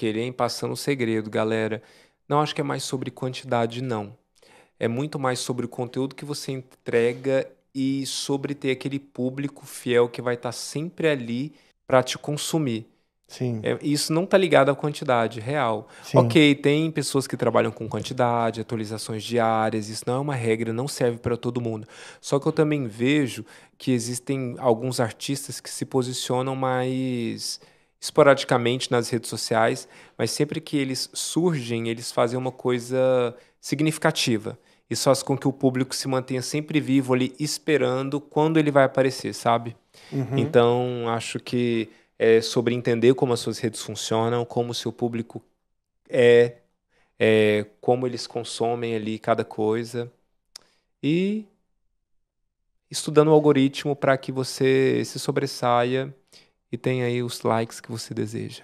querem passando o segredo, galera. Não acho que é mais sobre quantidade, não. É muito mais sobre o conteúdo que você entrega e sobre ter aquele público fiel que vai estar tá sempre ali para te consumir. Sim. É, isso não está ligado à quantidade real. Sim. Ok, tem pessoas que trabalham com quantidade, atualizações diárias, isso não é uma regra, não serve para todo mundo. Só que eu também vejo que existem alguns artistas que se posicionam mais esporadicamente nas redes sociais, mas sempre que eles surgem, eles fazem uma coisa significativa. Isso faz com que o público se mantenha sempre vivo ali, esperando quando ele vai aparecer, sabe? Uhum. Então, acho que é sobre entender como as suas redes funcionam, como o seu público é, é como eles consomem ali cada coisa. E estudando o algoritmo para que você se sobressaia e tem aí os likes que você deseja.